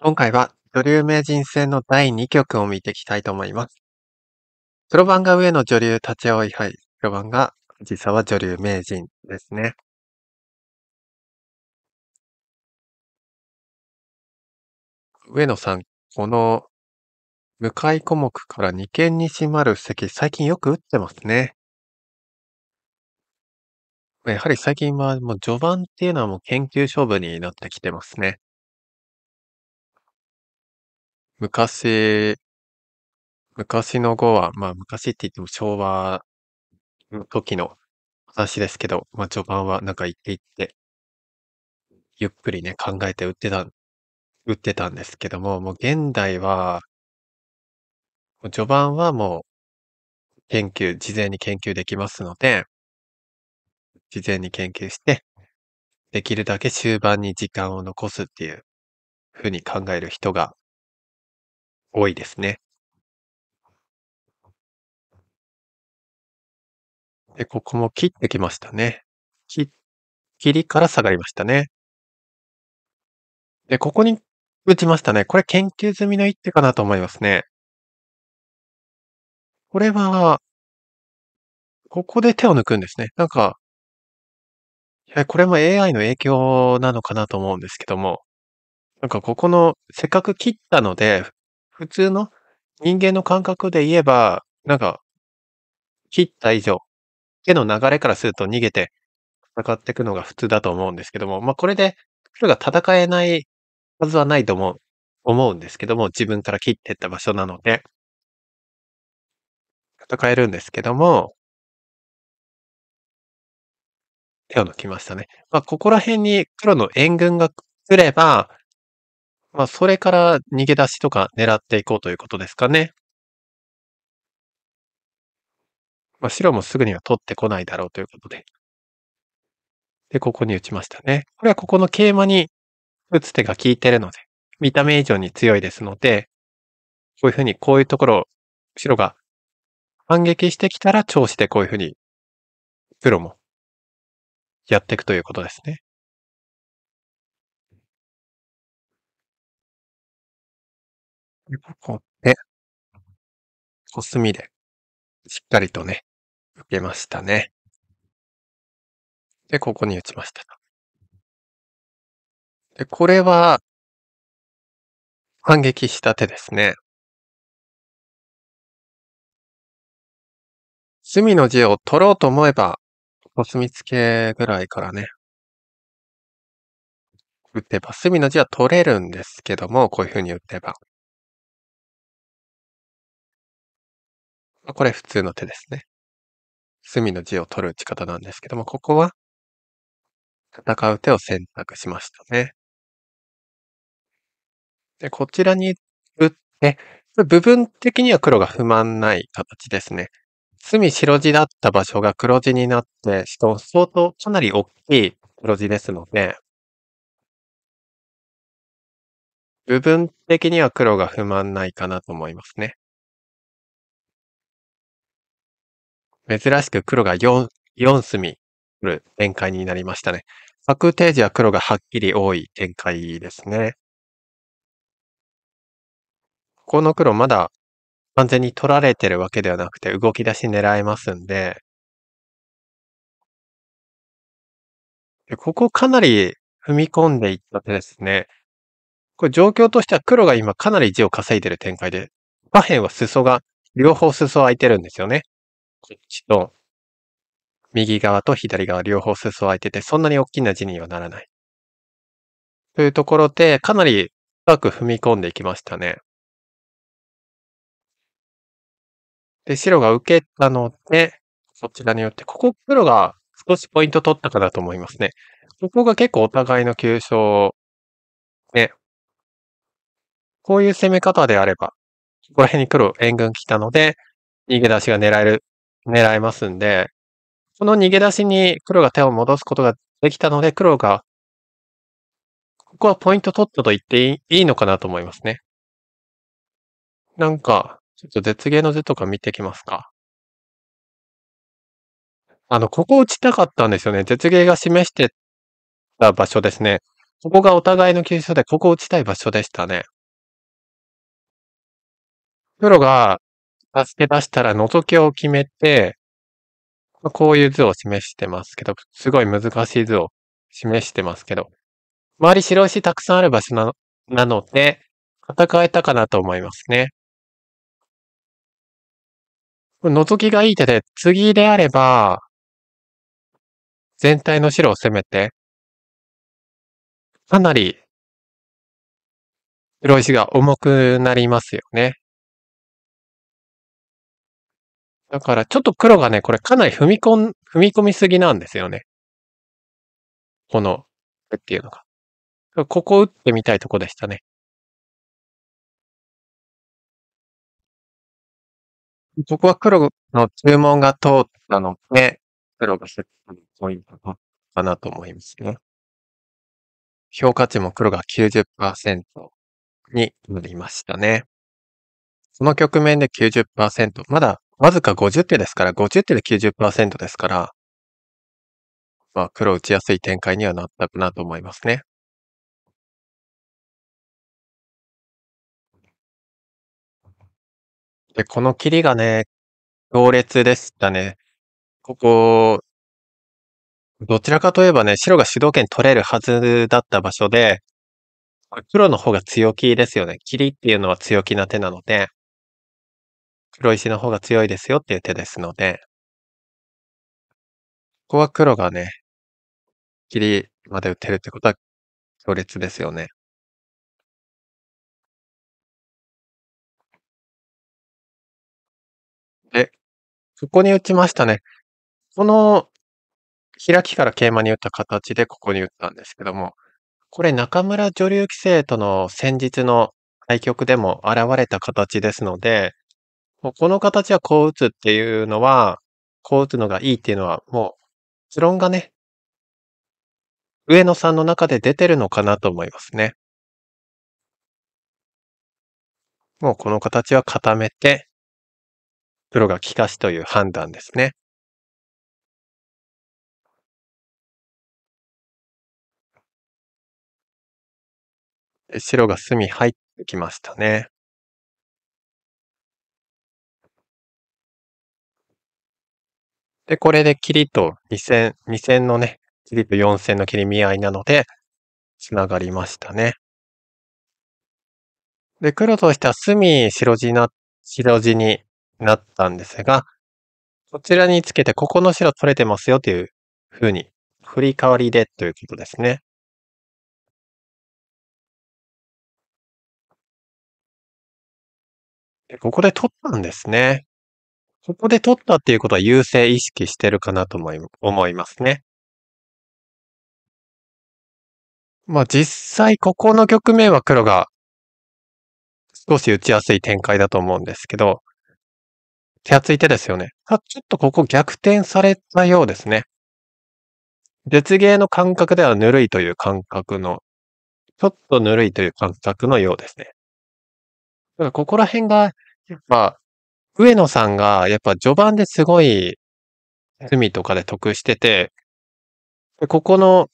今回は、女流名人戦の第2局を見ていきたいと思います。黒番が上野女流立ち葵杯、黒番が藤沢女流名人ですね。上野さん、この向かい小目から二間に締まる布石、最近よく打ってますね。やはり最近はもう序盤っていうのはもう研究勝負になってきてますね。昔、昔の語は、まあ昔って言っても昭和の時の話ですけど、まあ序盤はなんかて手って、ゆっくりね、考えて打ってた、打ってたんですけども、もう現代は、序盤はもう研究、事前に研究できますので、事前に研究して、できるだけ終盤に時間を残すっていうふうに考える人が多いですね。で、ここも切ってきましたね。き切りから下がりましたね。で、ここに打ちましたね。これ研究済みの一手かなと思いますね。これはここで手を抜くんですね。なんかいや、これも AI の影響なのかなと思うんですけども、なんかここのせっかく切ったので普通の人間の感覚で言えば、なんか、切った以上、手の流れからすると逃げて戦っていくのが普通だと思うんですけども、まあ、これで黒が戦えないはずはないと思う、思うんですけども、自分から切っていった場所なので、戦えるんですけども、手を抜きましたね。まあ、ここら辺に黒の援軍が来れば、まあ、それから逃げ出しとか狙っていこうということですかね。まあ、白もすぐには取ってこないだろうということで。で、ここに打ちましたね。これはここの桂馬に打つ手が効いてるので、見た目以上に強いですので、こういうふうにこういうところを白が反撃してきたら調子でこういうふうに黒もやっていくということですね。こって、コスミで、しっかりとね、受けましたね。で、ここに打ちました。で、これは、反撃した手ですね。隅の字を取ろうと思えば、コスミツケぐらいからね、打てば、隅の字は取れるんですけども、こういう風に打てば。まあ、これ普通の手ですね。隅の字を取る打ち方なんですけども、ここは戦う手を選択しましたね。で、こちらに打って、部分的には黒が不満ない形ですね。隅白地だった場所が黒地になって、相当かなり大きい黒地ですので、部分的には黒が不満ないかなと思いますね。珍しく黒が 4, 4隅来る展開になりましたね。確定時は黒がはっきり多い展開ですね。ここの黒まだ完全に取られてるわけではなくて動き出し狙えますんで、でここかなり踏み込んでいった手ですね。これ状況としては黒が今かなり地を稼いでる展開で、下辺は裾が、両方裾空いてるんですよね。と、右側と左側両方裾空いてて、そんなに大きな字にはならない。というところで、かなり深く踏み込んでいきましたね。で、白が受けたので、そちらによって、ここ黒が少しポイント取ったかなと思いますね。ここが結構お互いの急所ね。こういう攻め方であれば、ここら辺に黒援軍来たので、逃げ出しが狙える狙えますんで、この逃げ出しに黒が手を戻すことができたので、黒が、ここはポイント取ったと言っていいのかなと思いますね。なんか、ちょっと絶芸の図とか見てきますか。あの、ここ打ちたかったんですよね。絶芸が示してた場所ですね。ここがお互いの急所で、ここ打ちたい場所でしたね。黒が助け出したら覗きを決めて、まこういう図を示してますけど、すごい難しい図を示してますけど、周り白石たくさんある場所ななので、戦えたかなと思いますね。覗きがいい手で、次であれば、全体の白を攻めて、かなり、白石が重くなりますよね。だからちょっと黒がね、これかなり踏み込ん、踏み込みすぎなんですよね。この、っていうのが。ここ打ってみたいとこでしたね。ここは黒の注文が通ったので、黒がセットのポイントかなと思いますね。評価値も黒が90%になりましたね。その局面で90%、まだわずか50手ですから、50手で90%ですから、まあ、黒打ちやすい展開にはなったかなと思いますね。で、この切りがね、強烈でしたね。ここ、どちらかといえばね、白が主導権取れるはずだった場所で、黒の方が強気ですよね。切りっていうのは強気な手なので、黒石の方が強いですよっていう手ですので、ここは黒がね、切りまで打てるってことは強烈ですよね。で、ここに打ちましたね。この、開きから桂馬に打った形でここに打ったんですけども、これ中村女流棋聖との先日の対局でも現れた形ですので、この形はこう打つっていうのは、こう打つのがいいっていうのは、もう、結論がね、上野さんの中で出てるのかなと思いますね。もうこの形は固めて、プロが利かしという判断ですね。白が隅入ってきましたね。で、これで切りと2 0 2 0のね、切りと4 0の切り見合いなので、つながりましたね。で、黒としては隅白地な、白地になったんですが、こちらにつけて、ここの白取れてますよというふうに、振り替わりでということですね。で、ここで取ったんですね。ここで取ったっていうことは優勢意識してるかなと思い思いますね。まあ実際ここの局面は黒が少し打ちやすい展開だと思うんですけど、手厚い手ですよね。ちょっとここ逆転されたようですね。絶芸の感覚ではぬるいという感覚の、ちょっとぬるいという感覚のようですね。だからここら辺が、やっぱ、上野さんが、やっぱ序盤ですごい、罪とかで得してて、でここの、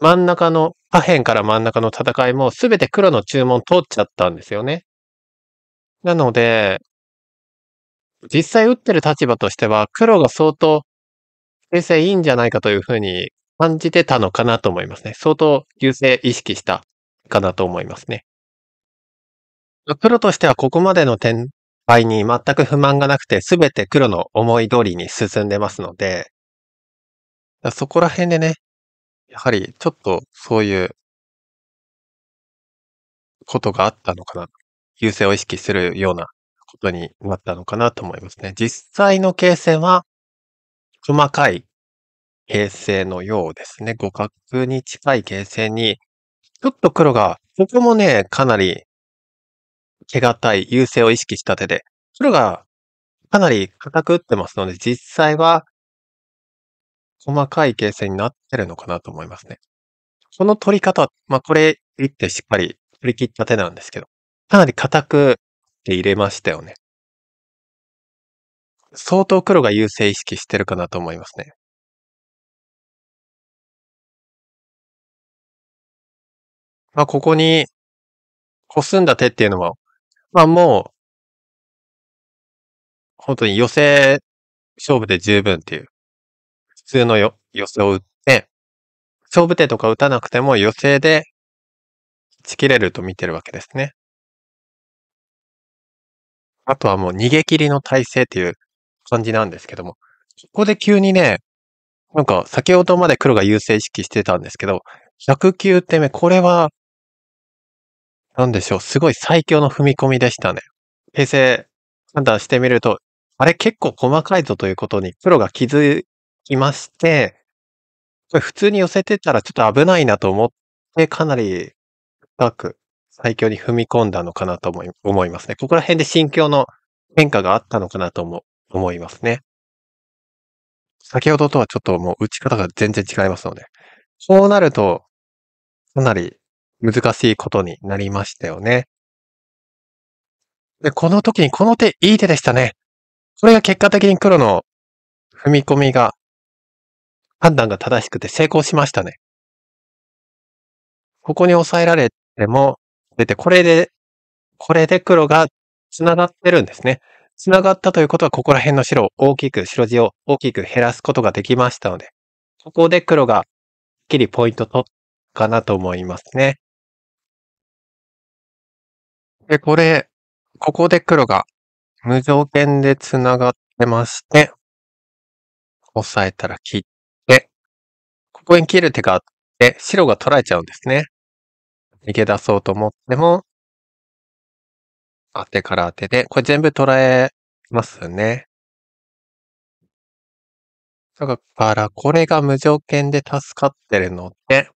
真ん中の、下辺から真ん中の戦いも、すべて黒の注文通っちゃったんですよね。なので、実際打ってる立場としては、黒が相当、先勢いいんじゃないかというふうに感じてたのかなと思いますね。相当優勢意識したかなと思いますね。プロとしてはここまでの展開に全く不満がなくて、すべて黒の思い通りに進んでますので、そこら辺でね、やはりちょっとそういうことがあったのかな。優勢を意識するようなことになったのかなと思いますね。実際の形勢は、細かい形勢のようですね。互角に近い形勢に、ちょっと黒が、ここもね、かなり手堅い優勢を意識した手で、黒がかなり固く打ってますので、実際は細かい形勢になってるのかなと思いますね。この取り方、まあ、これ一手しっかり取り切った手なんですけど、かなり固くって入れましたよね。相当黒が優勢意識してるかなと思いますね。まあ、ここに、擦んだ手っていうのはまあもう、本当に寄せ勝負で十分っていう。普通のよ寄せを打って、勝負手とか打たなくても寄せで打ち切れると見てるわけですね。あとはもう逃げ切りの体制っていう感じなんですけども、ここで急にね、なんか先ほどまで黒が優勢意識してたんですけど、109点目、これはなんでしょう、すごい最強の踏み込みでしたね。平成判断してみると、あれ結構細かいぞということにプロが気づきまして、これ普通に寄せてたらちょっと危ないなと思って、かなり深く最強に踏み込んだのかなと思い思いますね。ここら辺で心境の変化があったのかなとも思いますね。先ほどとはちょっともう打ち方が全然違いますので。そうなると、かなり難しいことになりましたよね。で、この時にこの手、いい手でしたね。これが結果的に黒の踏み込みが、判断が正しくて成功しましたね。ここに抑えられても、出て、これで、これで黒が繋がってるんですね。繋がったということは、ここら辺の白を大きく、白地を大きく減らすことができましたので、ここで黒が、きりポイント取ったかなと思いますね。で、これ、ここで黒が無条件で繋がってまして、押さえたら切って、ここに切る手があって、白が取られちゃうんですね。逃げ出そうと思っても、当てから当てで、これ全部捉えますね。だから、これが無条件で助かってるので、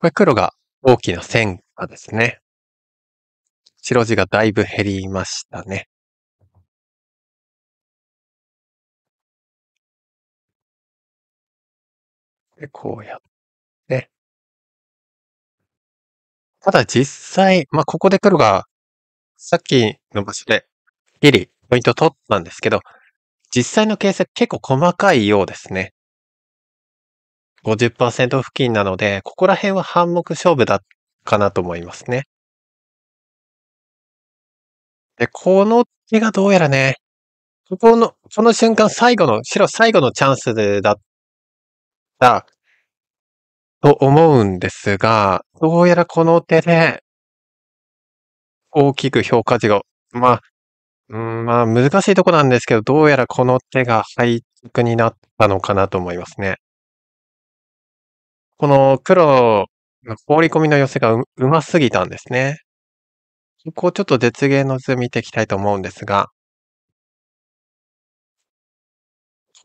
これ黒が大きな戦果ですね。白地がだいぶ減りましたね。で、こうやって。ただ実際、まあ、ここで黒が、さっきの場所で、ギリ、ポイント取ったんですけど、実際の形勢結構細かいようですね。50%付近なので、ここら辺は半目勝負だかなと思いますね。で、この手がどうやらね、ここの、この瞬間最後の、白最後のチャンスでだった、と思うんですが、どうやらこの手で、大きく評価値が、まあ、うん、まあ難しいとこなんですけど、どうやらこの手が配置になったのかなと思いますね。この黒の放り込みの寄せがううますぎたんですね。ここちょっと絶芸の図見ていきたいと思うんですが、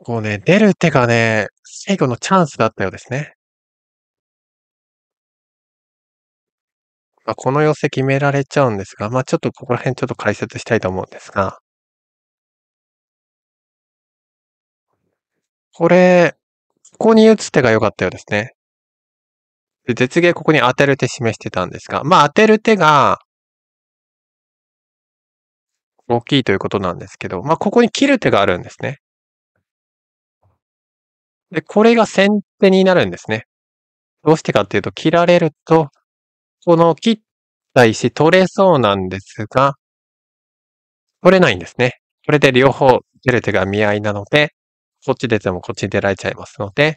ここね、出る手がね、最後のチャンスだったようですね。まあ、この寄せ決められちゃうんですが、まあ、ちょっとここら辺ちょっと解説したいと思うんですが、これ、ここに打つ手が良かったようですね。で、絶芸ここに当てる手示してたんですが、まあ当てる手が、大きいということなんですけど、まあ、ここに切る手があるんですね。で、これが先手になるんですね。どうしてかっていうと、切られると、この切った石取れそうなんですが、取れないんですね。これで両方出る手が見合いなので、こっち出てもこっちに出られちゃいますので、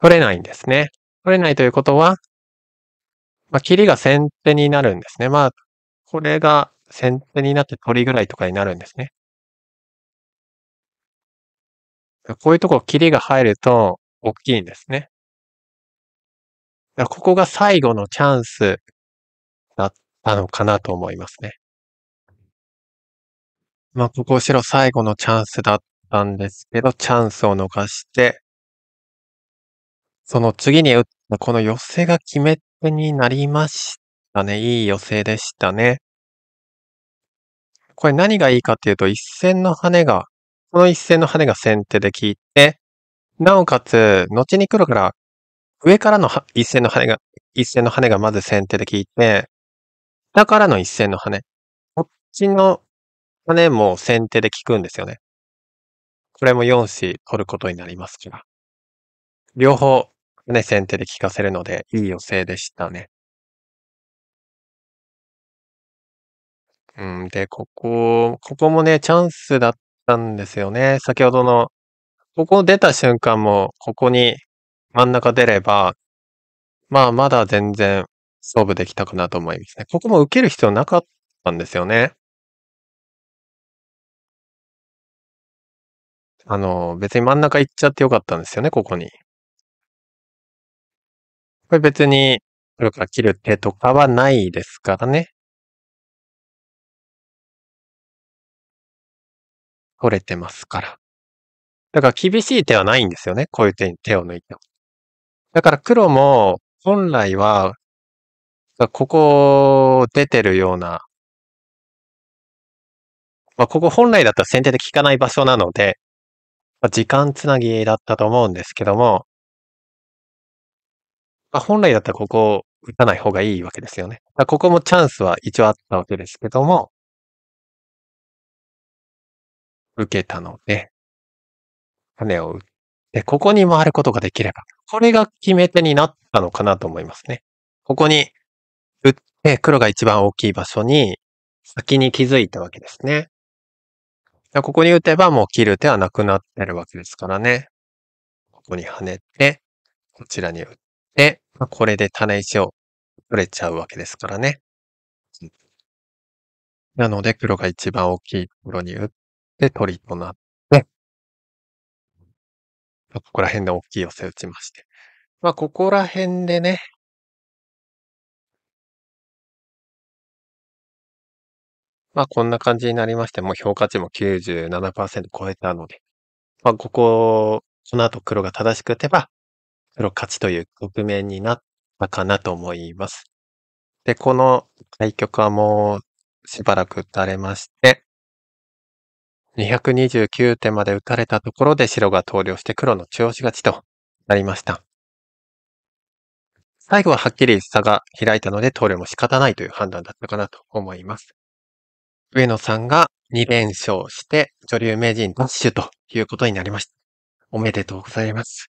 取れないんですね。取れないということは、まあ、切りが先手になるんですね。まあ、これが先手になって取りぐらいとかになるんですね。こういうとこ、切りが入ると大きいんですね。ここが最後のチャンスだったのかなと思いますね。まあ、ここ白最後のチャンスだったんですけど、チャンスを逃して、その次に打ったこの寄せが決め手になりましたね。いい寄せでしたね。これ何がいいかっていうと、一線の羽が、この一線の羽が先手で効いて、なおかつ、後に黒から、上からの一線の羽が、一線の羽がまず先手で効いて、下からの一線の羽。こっちの羽も先手で効くんですよね。これも4子取ることになりますから。両方、ね、先手で効かせるので、いい寄せでしたね。うん、で、ここ、ここもね、チャンスだったんですよね。先ほどの、ここ出た瞬間も、ここに真ん中出れば、まあ、まだ全然勝負できたかなと思いますね。ここも受ける必要なかったんですよね。あの、別に真ん中行っちゃってよかったんですよね、ここに。これ別に、これから切る手とかはないですからね。取れてますから。だから厳しい手はないんですよね。こういう手に手を抜いても。だから黒も本来は、ここ出てるような、まあ、ここ本来だったら先手で効かない場所なので、まあ、時間つなぎだったと思うんですけども、まあ、本来だったらここを打たない方がいいわけですよね。ここもチャンスは一応あったわけですけども、受けたので、種を打って、ここに回ることができれば、これが決め手になったのかなと思いますね。ここに打って、黒が一番大きい場所に先に気づいたわけですね。ここに打てばもう切る手はなくなってるわけですからね。ここに跳ねて、こちらに打って、これで種石を取れちゃうわけですからね。なので黒が一番大きいところに打っで、鳥となって、ま、ここら辺で大きい寄せ打ちまして。まあ、ここら辺でねまあ、こんな感じになりまして、もう評価値も97%超えたので、まあ、ここ、この後黒が正しく打てば、黒勝ちという局面になったかなと思います。で、この対局はもうしばらく打たれまして、229手まで打たれたところで白が投了して黒の中押し勝ちとなりました。最後ははっきり差が開いたので投了も仕方ないという判断だったかなと思います。上野さんが2連勝して女流名人ダッシュということになりました。おめでとうございます。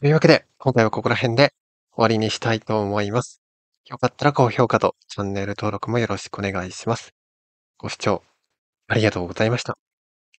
というわけで、今回はここら辺で終わりにしたいと思います。よかったら高評価とチャンネル登録もよろしくお願いします。ご視聴ありがとうございました。